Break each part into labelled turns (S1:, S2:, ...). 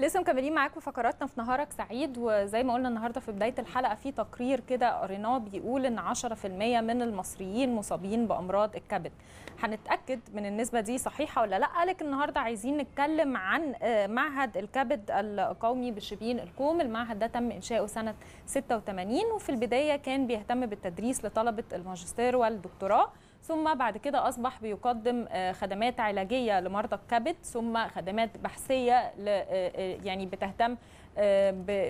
S1: لسه مكملين معاكم فقراتنا في نهارك سعيد وزي ما قلنا النهارده في بدايه الحلقه في تقرير كده قريناه بيقول ان 10% من المصريين مصابين بامراض الكبد هنتاكد من النسبه دي صحيحه ولا لا لكن النهارده عايزين نتكلم عن آه، معهد الكبد القومي بشبين الكوم المعهد ده تم انشاؤه سنه 86 وفي البدايه كان بيهتم بالتدريس لطلبه الماجستير والدكتوراه ثم بعد كده أصبح بيقدم آه، خدمات علاجية لمرضى الكبد ثم خدمات بحثية آه، آه، يعني بتهتم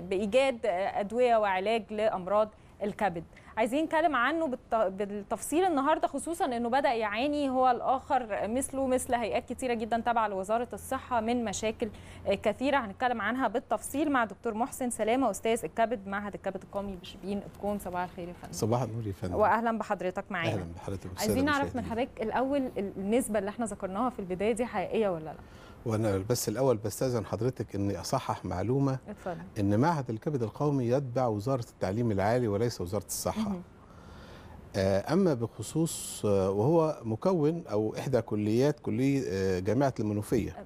S1: بإيجاد أدوية وعلاج لأمراض الكبد عايزين نتكلم عنه بالتفصيل النهارده خصوصا انه بدا يعاني هو الاخر مثله مثل هيئات كثيره جدا تابعه لوزاره الصحه من مشاكل كثيره هنتكلم عنها بالتفصيل مع دكتور محسن سلامه استاذ الكبد معهد الكبد القومي بشبين الكون صباح الخير يا فندم صباح النور يا فندم واهلا بحضرتك معانا اهلا
S2: بحضرتك عايزين نعرف من
S1: حضرتك الاول النسبه اللي احنا ذكرناها في البدايه دي حقيقيه ولا لا
S2: وانا بس الاول بستاذن حضرتك اني اصحح معلومه اتفضل ان معهد الكبد القومي يتبع وزاره التعليم العالي وليس وزاره الصحه الصحة آه، أما بخصوص آه، وهو مكون أو إحدى كليات كلية آه، جامعة المنوفية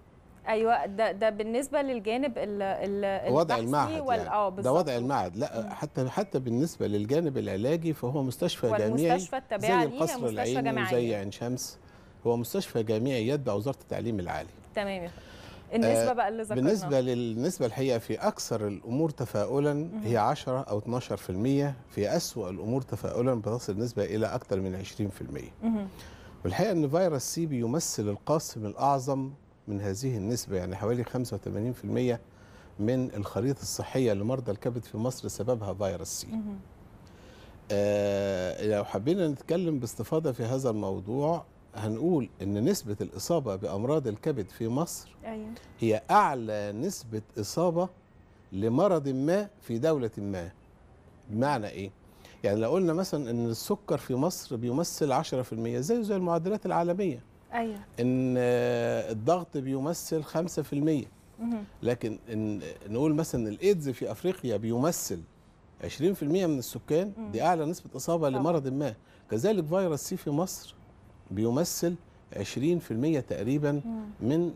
S1: ايوه ده ده بالنسبه للجانب ال ال وضع المعهد يعني. وال... يعني. ده وضع
S2: المعهد لا حتى حتى بالنسبه للجانب العلاجي فهو مستشفى جامعي زي القصر العيني وزي عين شمس هو مستشفى جامعي يتبع وزاره التعليم العالي
S1: تمام يا
S3: النسبه آه، بقى اللي ذكرناها بالنسبه
S2: للنسبه الحقيقه في اكثر الامور تفاؤلا هي 10 او 12% في اسوا الامور تفاؤلا بتصل النسبه الى اكثر من 20% والحقيقه ان فيروس سي بيمثل القاسم الاعظم من هذه النسبه يعني حوالي 85% من الخريطه الصحيه لمرضى الكبد في مصر سببها فيروس سي آه لو حبينا نتكلم باستفاضه في هذا الموضوع هنقول ان نسبه الاصابه بامراض الكبد في مصر أيوة. هي اعلى نسبه اصابه لمرض ما في دوله ما بمعنى ايه يعني لو قلنا مثلا ان السكر في مصر بيمثل 10% زيه زي المعدلات العالميه ايوه ان الضغط بيمثل 5% لكن إن نقول مثلا الايدز في افريقيا بيمثل 20% من السكان دي اعلى نسبه اصابه لمرض ما كذلك فيروس سي في مصر بيمثل 20% تقريبا من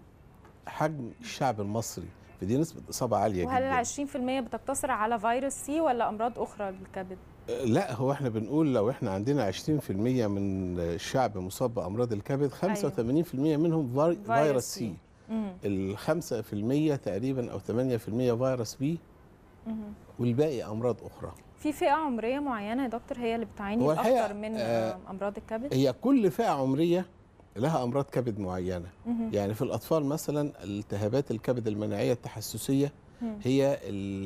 S2: حجم الشعب المصري فدي نسبه اصابه عاليه وهل
S1: جدا وهل ال 20% بتقتصر على فيروس سي ولا امراض اخرى للكبد؟
S2: أه، لا هو احنا بنقول لو احنا عندنا 20% من الشعب مصاب بامراض الكبد 85% أيوه. منهم فيروس, فيروس سي ال 5% تقريبا او 8% فيروس بي والباقي امراض اخرى
S1: في فئه عمريه معينه يا دكتور هي اللي بتعاني اكتر من آه امراض الكبد هي
S2: كل فئه عمريه لها امراض كبد معينه مم. يعني في الاطفال مثلا التهابات الكبد المناعيه التحسسيه مم. هي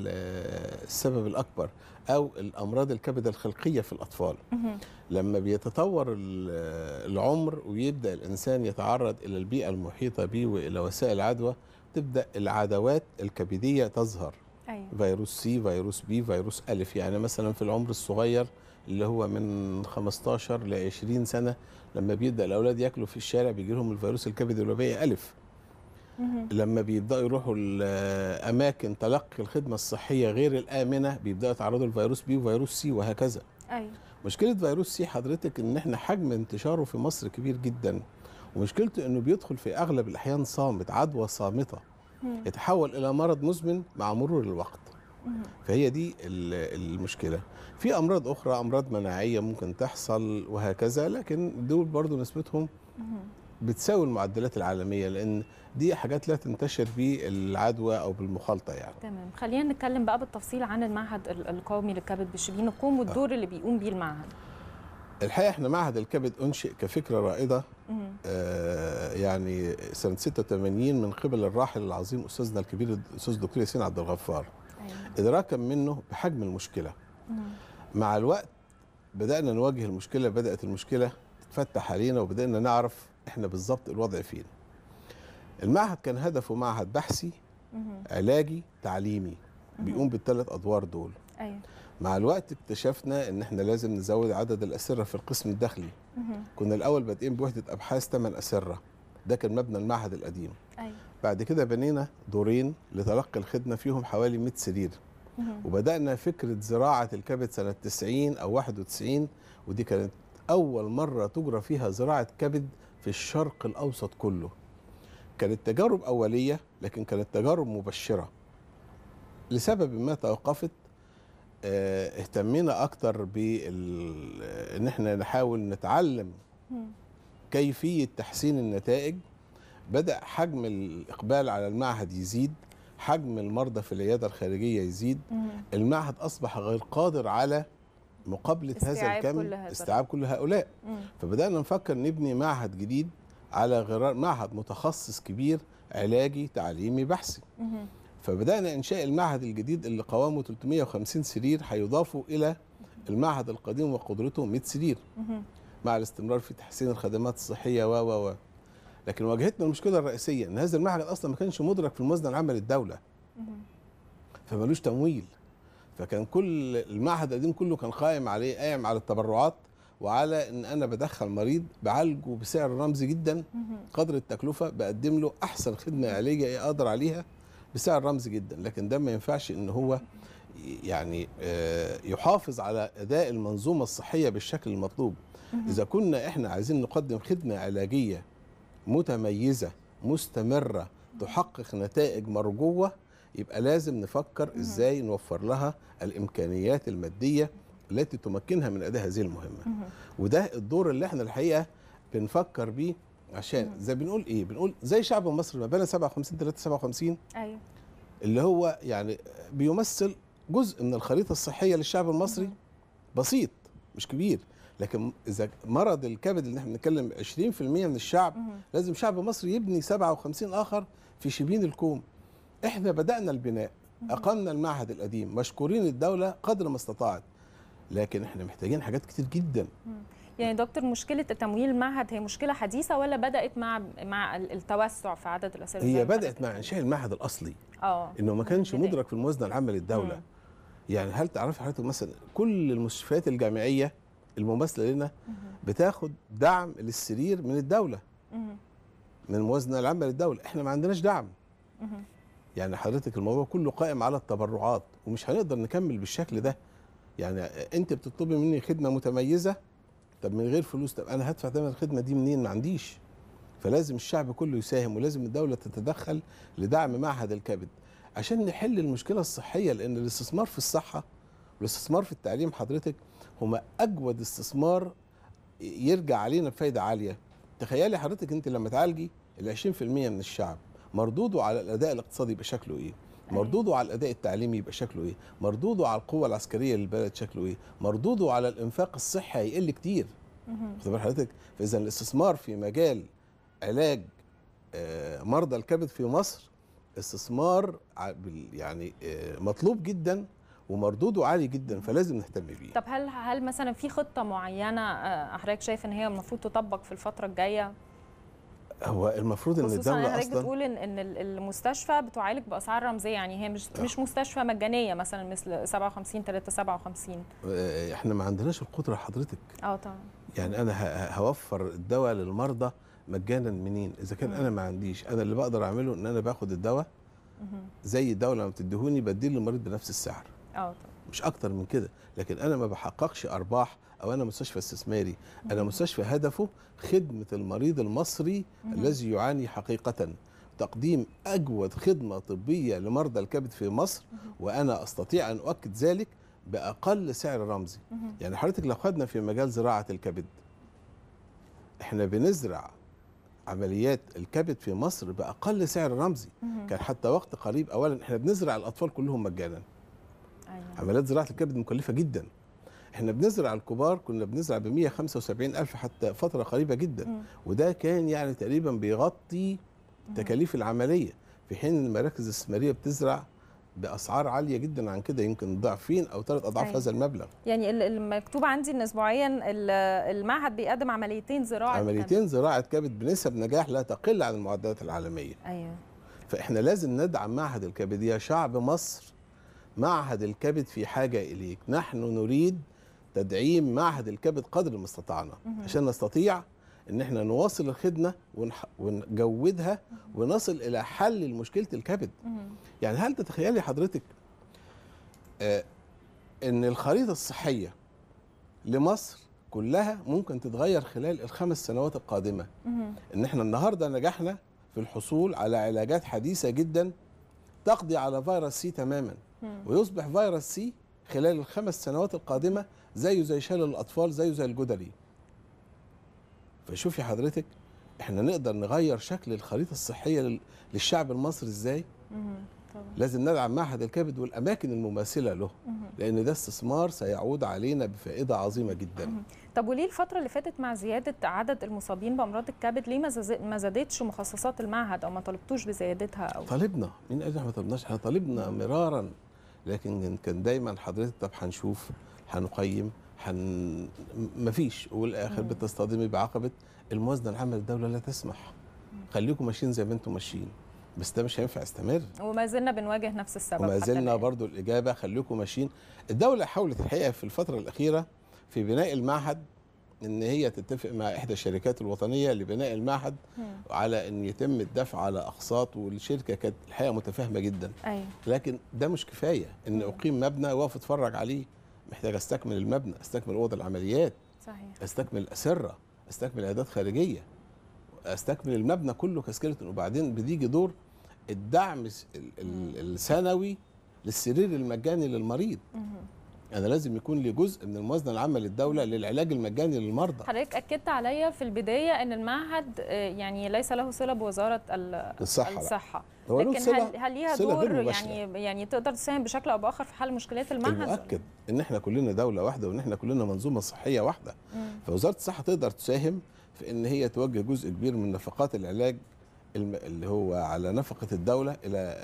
S2: آه، السبب الاكبر او الامراض الكبد الخلقيه في الاطفال مم. لما بيتطور آه، العمر ويبدا الانسان يتعرض الى البيئه المحيطه به والى وسائل العدوى تبدا العدوات الكبديه تظهر أيوة. فيروس سي فيروس بي فيروس ألف يعني مثلا في العمر الصغير اللي هو من 15 ل 20 سنة لما بيبدأ الأولاد ياكلوا في الشارع بيجي لهم الفيروس الكبد الوبائي ألف لما بيبداوا يروحوا الأماكن تلقي الخدمه الصحيه غير الامنه بيبداوا يتعرضوا لفيروس بي وفيروس سي وهكذا ايوه مشكله فيروس سي حضرتك ان احنا حجم انتشاره في مصر كبير جدا ومشكلته انه بيدخل في اغلب الاحيان صامت عدوى صامته يتحول الى مرض مزمن مع مرور الوقت فهي دي المشكله في امراض اخرى امراض مناعيه ممكن تحصل وهكذا لكن دول برضو نسبتهم بتساوي المعدلات العالميه لان دي حاجات لا تنتشر بالعدوى او بالمخالطه يعني
S1: تمام خلينا نتكلم بقى بالتفصيل عن المعهد القومي للكبد بالشبين القوم والدور آه. اللي بيقوم بيه المعهد
S2: الحقيقه احنا معهد الكبد انشئ كفكره رائده آه يعني سنه 86 من قبل الراحل العظيم استاذنا الكبير الاستاذ دكتور ياسين عبد الغفار أيوة. ادراكا منه بحجم المشكله مم. نعم. مع الوقت بدانا نواجه المشكله بدات المشكله تتفتح علينا وبدانا نعرف احنا بالظبط الوضع فين المعهد كان هدفه معهد بحثي مم. علاجي تعليمي مم. بيقوم بالثلاث ادوار دول أيوة. مع الوقت اكتشفنا ان احنا لازم نزود عدد الاسره في القسم الداخلي كنا الاول بادئين بوحده ابحاث 8 اسره ده كان مبنى المعهد القديم أيوة. بعد كده بنينا دورين لتلقي الخدمه فيهم حوالي 100 سرير وبدانا فكره زراعه الكبد سنه 90 او 91 ودي كانت اول مره تجرى فيها زراعه كبد في الشرق الاوسط كله كانت تجارب اوليه لكن كانت تجارب مبشره لسبب ما توقفت آه، اهتمينا اكتر ب ان احنا نحاول نتعلم كيفيه تحسين النتائج بدا حجم الاقبال على المعهد يزيد حجم المرضى في العياده الخارجيه يزيد المعهد اصبح غير قادر على مقابله هذا الكم كل استيعاب كل هؤلاء فبدانا نفكر نبني معهد جديد على غرار معهد متخصص كبير علاجي تعليمي بحثي فبدأنا إنشاء المعهد الجديد اللي قوامه 350 سرير هيضافوا إلى المعهد القديم وقدرته 100 سرير مع الاستمرار في تحسين الخدمات الصحية و و و لكن واجهتنا المشكلة الرئيسية إن هذا المعهد أصلا ما كانش مدرك في الموازنة العامة للدولة فمالوش تمويل فكان كل المعهد القديم كله كان قائم عليه قائم على التبرعات وعلى ان انا بدخل مريض بعالجه بسعر رمزي جدا قدر التكلفه بقدم له احسن خدمه علاجيه اقدر عليها بسعر رمزي جدا لكن ده ما ينفعش ان هو يعني آه، يحافظ على اداء المنظومه الصحيه بالشكل المطلوب اذا كنا احنا عايزين نقدم خدمه علاجيه متميزه مستمره تحقق نتائج مرجوه يبقى لازم نفكر ازاي نوفر لها الامكانيات الماديه التي تمكنها من اداء هذه المهمه وده الدور اللي احنا الحقيقه بنفكر بيه عشان زي بنقول ايه بنقول زي شعب مصر ما بين 57 57 ايوه اللي هو يعني بيمثل جزء من الخريطه الصحيه للشعب المصري بسيط مش كبير لكن اذا مرض الكبد اللي احنا بنتكلم 20% من الشعب لازم شعب مصر يبني 57 اخر في شبين الكوم احنا بدانا البناء اقمنا المعهد القديم مشكورين الدوله قدر ما استطاعت لكن احنا محتاجين حاجات كتير جدا
S1: يعني دكتور مشكله تمويل المعهد هي مشكله حديثه ولا بدات مع مع التوسع في عدد الاساتذه هي
S2: بدات مع انشاء المعهد الاصلي اه انه ما كانش مدرك في الموازنه العامه للدوله مم. يعني هل تعرفي حضرتك مثلا كل المستشفيات الجامعيه المماثله لنا بتاخد دعم للسرير من الدوله مم. من الموازنه العامه للدوله احنا ما عندناش دعم مم. يعني حضرتك الموضوع كله قائم على التبرعات ومش هنقدر نكمل بالشكل ده يعني انت بتطلبي مني خدمه متميزه طب من غير فلوس طب انا هدفع ثمن الخدمه دي منين ما عنديش فلازم الشعب كله يساهم ولازم الدوله تتدخل لدعم معهد الكبد عشان نحل المشكله الصحيه لان الاستثمار في الصحه والاستثمار في التعليم حضرتك هما اجود استثمار يرجع علينا بفايده عاليه تخيلي حضرتك انت لما تعالجي ال 20% من الشعب مردوده على الاداء الاقتصادي يبقى شكله ايه مردوده على الاداء التعليمي يبقى شكله ايه مردوده على القوه العسكريه للبلد شكله ايه مردوده على الانفاق الصحي هيقل كتير خد بال حضرتك فاذا الاستثمار في مجال علاج آه، مرضى الكبد في مصر استثمار يعني آه، مطلوب جدا ومردوده عالي جدا فلازم نهتم بيه
S1: طب هل هل مثلا في خطه معينه آه، حضرتك شايف ان هي المفروض تطبق في الفتره الجايه
S2: هو المفروض ان الدوله يعني اصلا حضرتك بتقول
S1: ان ان المستشفى بتعالج باسعار رمزيه يعني هي مش مش آه. مستشفى مجانيه مثلا مثل 57 3 57
S2: احنا ما عندناش القدره حضرتك اه طبعا يعني انا هوفر الدواء للمرضى مجانا منين اذا كان انا ما عنديش انا اللي بقدر اعمله ان انا باخد الدواء زي الدوله لما بتديهوني بديه للمريض بنفس السعر اه مش اكتر من كده لكن انا ما بحققش ارباح او انا مستشفى استثماري انا مستشفى هدفه خدمه المريض المصري الذي يعاني حقيقه تقديم اجود خدمه طبيه لمرضى الكبد في مصر وانا استطيع ان اؤكد ذلك باقل سعر رمزي يعني حضرتك لو خدنا في مجال زراعه الكبد احنا بنزرع عمليات الكبد في مصر باقل سعر رمزي كان حتى وقت قريب اولا احنا بنزرع الاطفال كلهم مجانا أيوة. عمليات زراعه الكبد مكلفه جدا احنا بنزرع الكبار كنا بنزرع ب 175 الف حتى فتره قريبه جدا م. وده كان يعني تقريبا بيغطي تكاليف العمليه في حين المراكز الاستثماريه بتزرع باسعار عاليه جدا عن كده يمكن ضعفين او ثلاث اضعاف أيوة. هذا المبلغ
S1: يعني المكتوب عندي ان اسبوعيا المعهد بيقدم عمليتين زراعه
S2: عمليتين زراعه كبد بنسب نجاح لا تقل عن المعدلات العالميه ايوه فاحنا لازم ندعم معهد الكبد يا شعب مصر معهد الكبد في حاجة إليك نحن نريد تدعيم معهد الكبد قدر ما استطعنا عشان نستطيع ان احنا نواصل الخدمه ونجودها ونصل الى حل لمشكله الكبد يعني هل تتخيلي حضرتك آه، ان الخريطه الصحيه لمصر كلها ممكن تتغير خلال الخمس سنوات القادمه ان احنا النهارده نجحنا في الحصول على علاجات حديثه جدا تقضي على فيروس سي تماما ويصبح فيروس سي خلال الخمس سنوات القادمه زيه زي شلل الاطفال زيه زي الجدري فشوفي حضرتك احنا نقدر نغير شكل الخريطه الصحيه للشعب المصري ازاي لازم ندعم معهد الكبد والاماكن المماثله له لان ده استثمار سيعود علينا بفائده عظيمه جدا
S1: طب وليه الفتره اللي فاتت مع زياده عدد المصابين بامراض الكبد ليه ما زادتش مخصصات المعهد او ما طلبتوش بزيادتها او
S2: طالبنا مين قال احنا ما طلبناش احنا طالبنا مرارا لكن كان دايما حضرتك طب هنشوف هنقيم هن مفيش والاخر بتصطدمي بعقبه الموازنه العامه للدوله لا تسمح خليكم ماشيين زي ما انتم ماشيين بس ده مش هينفع استمر
S1: وما زلنا بنواجه نفس السبب وما زلنا
S2: برضو الاجابه خليكم ماشيين الدوله حاولت الحقيقه في الفتره الاخيره في بناء المعهد ان هي تتفق مع احدى الشركات الوطنيه لبناء المعهد مم. على ان يتم الدفع على اقساط والشركه كانت الحقيقه متفاهمه جدا أيوة. لكن ده مش كفايه ان اقيم مبنى واقف اتفرج عليه محتاج استكمل المبنى استكمل اوضه العمليات صحيح استكمل الاسره استكمل اعداد خارجيه استكمل المبنى كله كسكلت وبعدين بيجي دور الدعم السنوي للسرير المجاني للمريض مم. انا يعني لازم يكون لي جزء من الموازنه العامه للدوله للعلاج المجاني للمرضى
S1: حضرتك اكدت عليا في البدايه ان المعهد آه، يعني ليس له صله بوزاره الصحه الصحه لكن هل هل ليها دور يعني يعني تقدر تساهم بشكل او باخر في حل مشكلات المعهد المؤكد
S2: ان احنا كلنا دوله واحده وان احنا كلنا منظومه صحيه واحده فوزاره الصحه تقدر تساهم في ان هي توجه جزء كبير من نفقات العلاج اللي هو على نفقه الدوله الى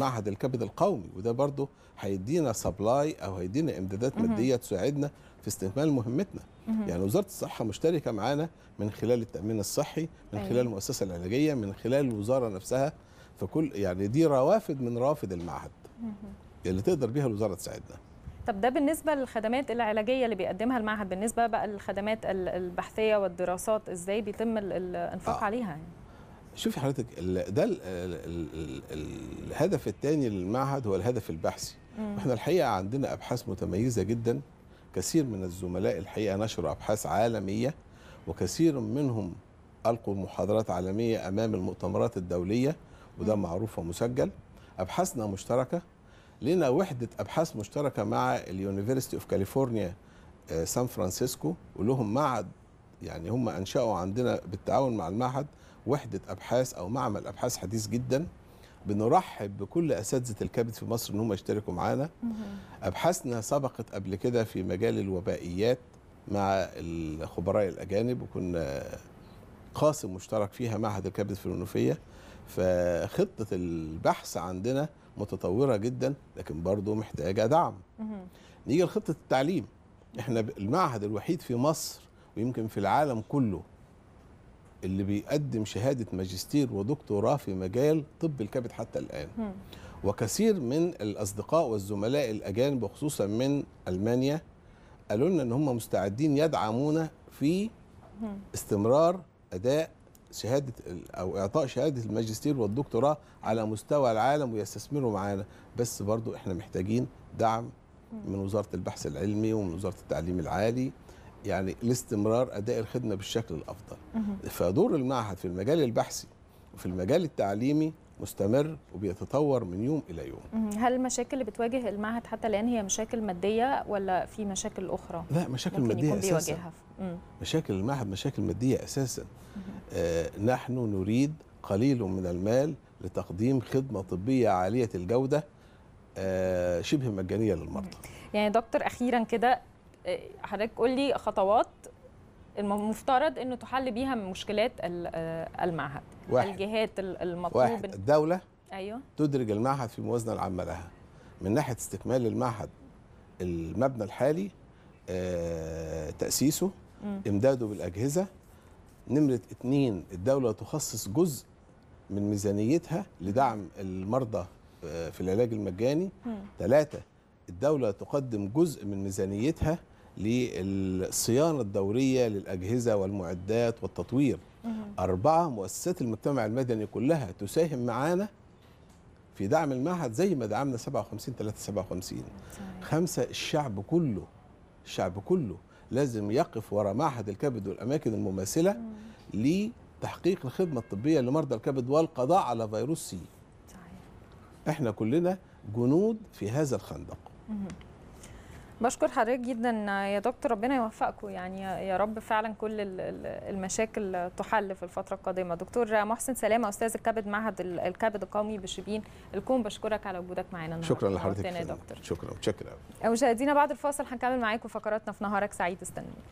S2: معهد الكبد القومي وده برضه هيدينا سبلاي او هيدينا امدادات ماديه تساعدنا في استكمال مهمتنا يعني وزاره الصحه مشتركه معانا من خلال التامين الصحي من أيوة. خلال المؤسسه العلاجيه من خلال الوزاره نفسها فكل يعني دي روافد من روافد المعهد اللي تقدر بيها الوزاره تساعدنا
S1: طب ده بالنسبه للخدمات العلاجيه اللي بيقدمها المعهد بالنسبه بقى للخدمات البحثيه والدراسات ازاي بيتم الانفاق آه. عليها يعني
S2: شوفي حضرتك ده الـ الـ الـ الهدف الثاني للمعهد هو الهدف البحثي احنا الحقيقه عندنا ابحاث متميزه جدا كثير من الزملاء الحقيقه نشروا ابحاث عالميه وكثير منهم القوا محاضرات عالميه امام المؤتمرات الدوليه وده معروف ومسجل ابحاثنا مشتركه لنا وحده ابحاث مشتركه مع اليونيفرستي اوف كاليفورنيا آه، سان فرانسيسكو ولهم معهد يعني هم انشاوا عندنا بالتعاون مع المعهد وحده ابحاث او معمل ابحاث حديث جدا بنرحب بكل اساتذه الكبد في مصر ان هم يشتركوا معانا ابحاثنا سبقت قبل كده في مجال الوبائيات مع الخبراء الاجانب وكنا قاسم مشترك فيها معهد الكبد في المنوفيه فخطه البحث عندنا متطوره جدا لكن برضه محتاجه دعم نيجي لخطه التعليم احنا المعهد الوحيد في مصر ويمكن في العالم كله اللي بيقدم شهاده ماجستير ودكتوراه في مجال طب الكبد حتى الان وكثير من الاصدقاء والزملاء الاجانب وخصوصا من المانيا قالوا لنا ان هم مستعدين يدعمونا في استمرار اداء شهاده او اعطاء شهاده الماجستير والدكتوراه على مستوى العالم ويستثمروا معانا بس برضو احنا محتاجين دعم من وزاره البحث العلمي ومن وزاره التعليم العالي يعني لاستمرار اداء الخدمه بالشكل الافضل فدور المعهد في المجال البحثي وفي المجال التعليمي مستمر وبيتطور من يوم الى يوم
S1: هل المشاكل اللي بتواجه المعهد حتى الان هي مشاكل ماديه ولا في مشاكل اخرى لا مشاكل ممكن ماديه يكون اساسا
S2: مشاكل المعهد مشاكل ماديه اساسا آه نحن نريد قليل من المال لتقديم خدمه طبيه عاليه الجوده آه شبه مجانيه للمرضى
S1: يعني دكتور اخيرا كده آه، حضرتك قول لي خطوات المفترض انه تحل بيها مشكلات آه، المعهد واحد. الجهات المطلوب واحد. الدوله ايوه
S2: تدرج المعهد في الموازنه العامه لها من ناحيه استكمال المعهد المبنى الحالي آه، تاسيسه م. امداده بالاجهزه نمره اثنين الدوله تخصص جزء من ميزانيتها لدعم المرضى في العلاج المجاني م. ثلاثه الدوله تقدم جزء من ميزانيتها للصيانة الدورية للأجهزة والمعدات والتطوير أربعة مؤسسات المجتمع المدني كلها تساهم معانا في دعم المعهد زي ما دعمنا 57 357 خمسة الشعب كله الشعب كله لازم يقف وراء معهد الكبد والأماكن المماثلة لتحقيق الخدمة الطبية لمرضى الكبد والقضاء على فيروس سي صحيح. احنا كلنا جنود في هذا الخندق
S1: مم. بشكر حضرتك جدا يا دكتور ربنا يوفقكم يعني يا رب فعلا كل المشاكل تحل في الفتره القادمه دكتور محسن سلامه استاذ الكبد معهد الكبد القومي بشبين الكون بشكرك على وجودك معانا النهارده شكرا لحضرتك يا دكتور شكرا قوي مشاهدينا بعد الفاصل هنكمل معاكم فقراتنا في نهارك سعيد استنوني